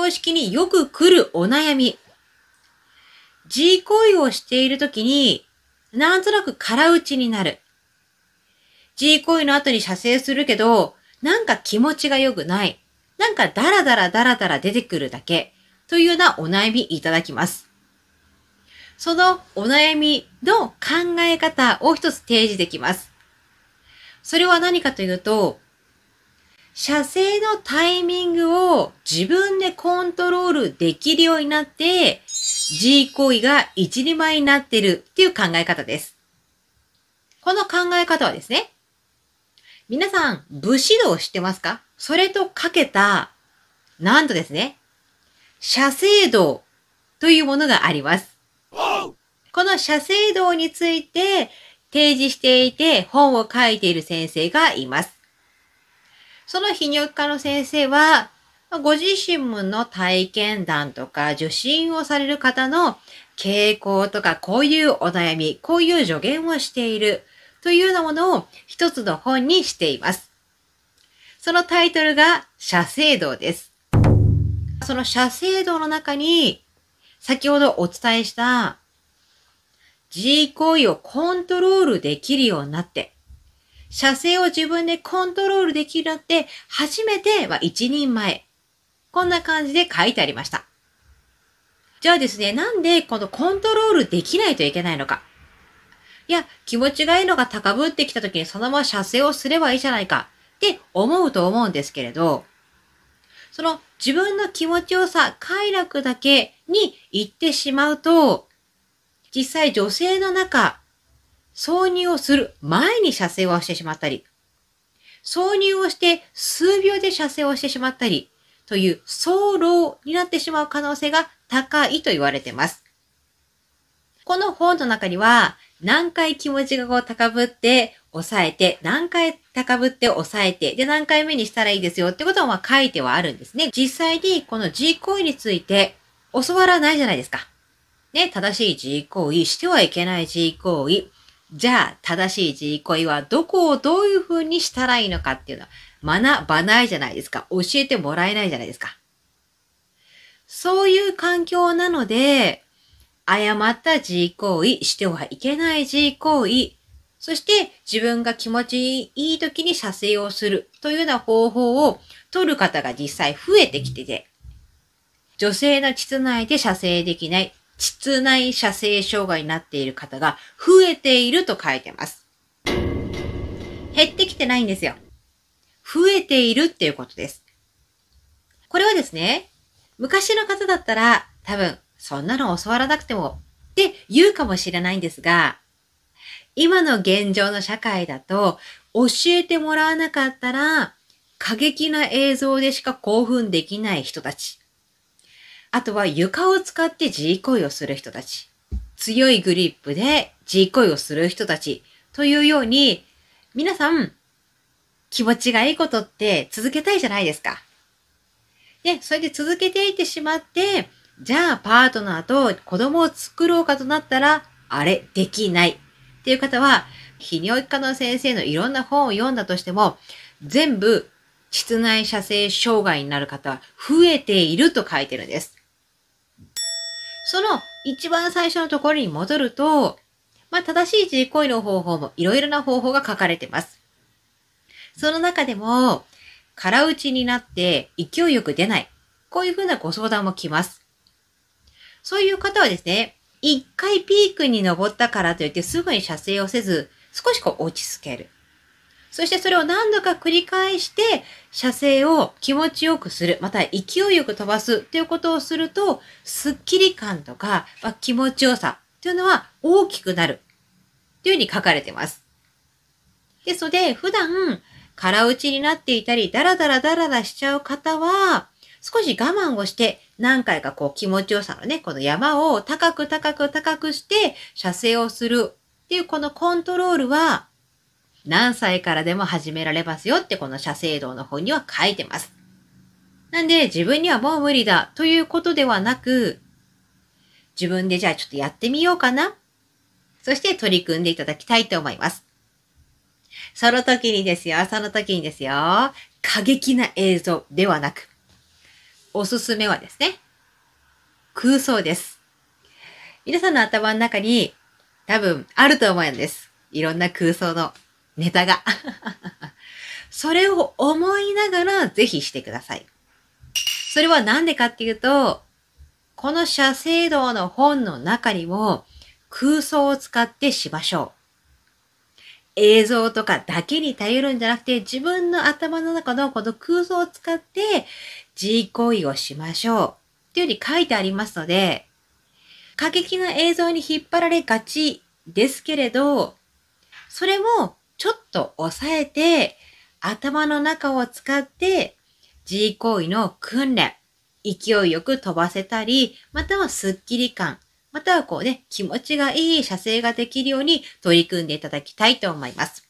方式によく来るお悩み。G 行為をしているときに、なんとなく空打ちになる。G 行為の後に射精するけど、なんか気持ちが良くない。なんかダラダラダラダラ出てくるだけ。というようなお悩みいただきます。そのお悩みの考え方を一つ提示できます。それは何かというと、射精のタイミングを自分でコントロールできるようになって、G 行為が一人前になってるっていう考え方です。この考え方はですね、皆さん、武士道知ってますかそれとかけた、なんとですね、射精道というものがあります。この射精道について提示していて本を書いている先生がいます。その泌尿器科の先生は、ご自身の体験談とか受診をされる方の傾向とかこういうお悩み、こういう助言をしているというようなものを一つの本にしています。そのタイトルが射精道です。その射精道の中に先ほどお伝えした自為行為をコントロールできるようになって射精を自分でコントロールできるって、初めては一人前。こんな感じで書いてありました。じゃあですね、なんでこのコントロールできないといけないのか。いや、気持ちがいいのが高ぶってきた時にそのまま射精をすればいいじゃないかって思うと思うんですけれど、その自分の気持ちよさ、快楽だけに行ってしまうと、実際女性の中、挿入をする前に射精をしてしまったり、挿入をして数秒で射精をしてしまったり、という早漏になってしまう可能性が高いと言われています。この本の中には、何回気持ちが高ぶって、抑えて、何回高ぶって抑えて、で、何回目にしたらいいですよってことは書いてはあるんですね。実際にこの G 行為について教わらないじゃないですか。ね、正しい G 行為、してはいけない G 行為、じゃあ、正しい自行為はどこをどういうふうにしたらいいのかっていうのは学ばないじゃないですか。教えてもらえないじゃないですか。そういう環境なので、誤った自行為、してはいけない自行為、そして自分が気持ちいい時に射精をするというような方法を取る方が実際増えてきてて、女性の膣内で射精できない、室内射精障害になっている方が増えていると書いてます。減ってきてないんですよ。増えているっていうことです。これはですね、昔の方だったら多分そんなの教わらなくてもって言うかもしれないんですが、今の現状の社会だと教えてもらわなかったら過激な映像でしか興奮できない人たち。あとは床を使って慰行為をする人たち。強いグリップで慰行為をする人たち。というように、皆さん、気持ちがいいことって続けたいじゃないですか。で、それで続けていってしまって、じゃあパートナーと子供を作ろうかとなったら、あれ、できない。っていう方は、泌尿器科の先生のいろんな本を読んだとしても、全部、室内射精障害になる方は増えていると書いてるんです。その一番最初のところに戻ると、まあ、正しい自己の方法もいろいろな方法が書かれてます。その中でも、空打ちになって勢いよく出ない。こういうふうなご相談も来ます。そういう方はですね、一回ピークに登ったからといってすぐに射精をせず、少しこう落ち着ける。そしてそれを何度か繰り返して、射精を気持ちよくする、また勢いよく飛ばすということをすると、スッキリ感とか、まあ、気持ちよさというのは大きくなるというふうに書かれてます。ですので、普段、空打ちになっていたり、ダラダラダラダしちゃう方は、少し我慢をして、何回かこう気持ちよさのね、この山を高く高く高くして、射精をするっていうこのコントロールは、何歳からでも始められますよってこの社制度の方には書いてます。なんで自分にはもう無理だということではなく、自分でじゃあちょっとやってみようかな。そして取り組んでいただきたいと思います。その時にですよ、その時にですよ、過激な映像ではなく、おすすめはですね、空想です。皆さんの頭の中に多分あると思うんです。いろんな空想のネタが。それを思いながらぜひしてください。それはなんでかっていうと、この写生道の本の中にも空想を使ってしましょう。映像とかだけに頼るんじゃなくて、自分の頭の中のこの空想を使って自行為をしましょう。っていうふうに書いてありますので、過激な映像に引っ張られがちですけれど、それもちょっと抑えて、頭の中を使って G 行為の訓練、勢いよく飛ばせたり、またはスッキリ感、またはこうね、気持ちがいい射精ができるように取り組んでいただきたいと思います。